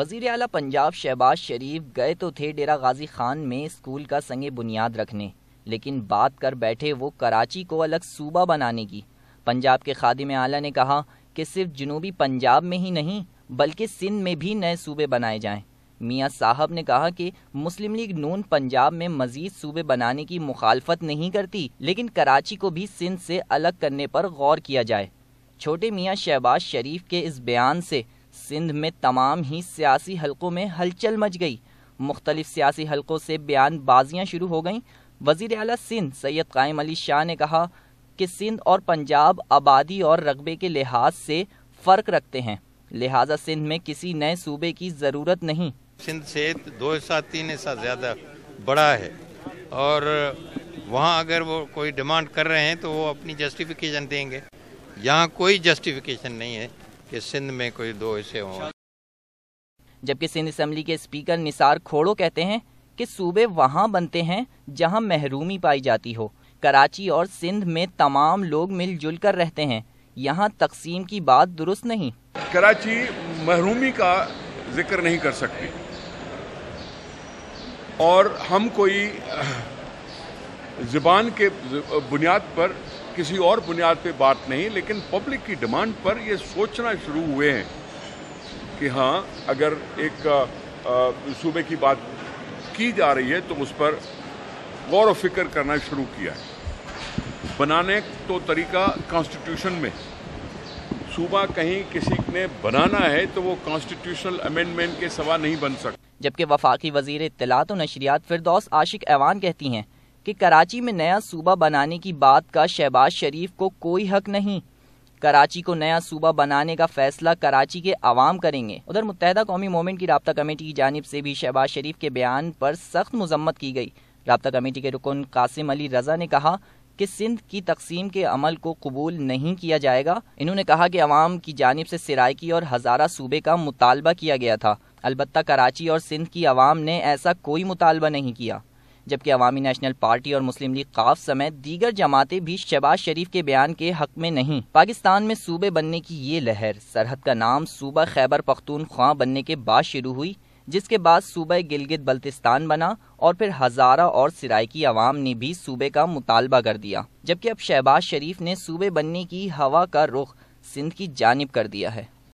वजीर अला पंजाब शहबाज शरीफ गए तो थे डेरा गाजी खान में स्कूल का संग बुनियाद रखने लेकिन बात कर बैठे वो कराची को अलग सूबा बनाने की पंजाब के खादिम आला ने कहा कि सिर्फ जनूबी पंजाब में ही नहीं बल्कि सिंध में भी नए सूबे बनाए जाएं मियाँ साहब ने कहा कि मुस्लिम लीग नून पंजाब में मजीद सूबे बनाने की मुखालफत नहीं करती लेकिन कराची को भी सिंध से अलग करने पर गौर किया जाए छोटे मियाँ शहबाज शरीफ के इस बयान से सिंध में तमाम ही सियासी हलकों में हलचल मच गई मुख्तलिफ सियासी हलकों से बयानबाजियाँ शुरू हो गईं वजीर अला सिंध सैयद कायम अली शाह ने कहा कि सिंध और पंजाब आबादी और रकबे के लिहाज से फ़र्क रखते हैं लिहाजा सिंध में किसी नए सूबे की ज़रूरत नहीं सिंध से दो हिस्सा तीन हिस्सा ज़्यादा बड़ा है और वहाँ अगर वो कोई डिमांड कर रहे हैं तो वो अपनी जस्टिफिकेशन देंगे यहाँ कोई जस्टिफिकेशन नहीं है कि सिंध में कोई दो हिस्से हों जबकि सिंध असम्बली के स्पीकर निसार खोड़ो कहते हैं कि सूबे वहाँ बनते हैं जहाँ महरूमी पाई जाती हो कराची और सिंध में तमाम लोग मिलजुल कर रहते हैं यहाँ तकसीम की बात दुरुस्त नहीं कराची महरूमी का जिक्र नहीं कर सकती और हम कोई ज़बान के बुनियाद पर किसी और बुनियाद पे बात नहीं लेकिन पब्लिक की डिमांड पर ये सोचना शुरू हुए हैं कि हाँ अगर एक सूबे की बात की जा रही है तो उस पर गौर व फिक्र करना शुरू किया है बनाने तो तरीका कॉन्स्टिट्यूशन में सूबा कहीं किसी ने बनाना है तो वो कॉन्स्टिट्यूशनल अमेंडमेंट के सवा नहीं बन सकता जबकि वफाकी वजीर इतलात तो और नशरियात फिरदौस आशिक ऐवान कहती हैं कि कराची में नया सूबा बनाने की बात का शहबाज शरीफ को कोई हक नहीं कराची को नया सूबा बनाने का फैसला कराची के आवाम करेंगे उधर मुतहदा कौमी मोमेंट की रबता कमेटी की जानब से भी शहबाज शरीफ के बयान पर सख्त मजम्मत की गई रबता कमेटी के रुकन कासिम अली रजा ने कहा कि सिंध की तकसीम के अमल को कबूल नहीं किया जाएगा इन्होंने कहा कि अवाम की जानब से सिरायकी और हज़ारा सूबे का मुतालबा किया गया था अलबत्ता कराची और सिंध की आवाम ने ऐसा कोई मुतालबा नहीं किया जबकि अवामी नेशनल पार्टी और मुस्लिम लीग काफ समेत दीगर जमातें भी शहबाज शरीफ के बयान के हक में नहीं पाकिस्तान में सूबे बनने की ये लहर सरहद का नाम सूबा खैबर पख्तून ख्वा बनने के बाद शुरू हुई जिसके बाद सूबे गिलगित बल्तिस्तान बना और फिर हजारा और सिराकी आवाम ने भी सूबे का मुतालबा कर दिया जबकि अब शहबाज शरीफ ने सूबे बनने की हवा का रुख सिंध की जानब कर दिया है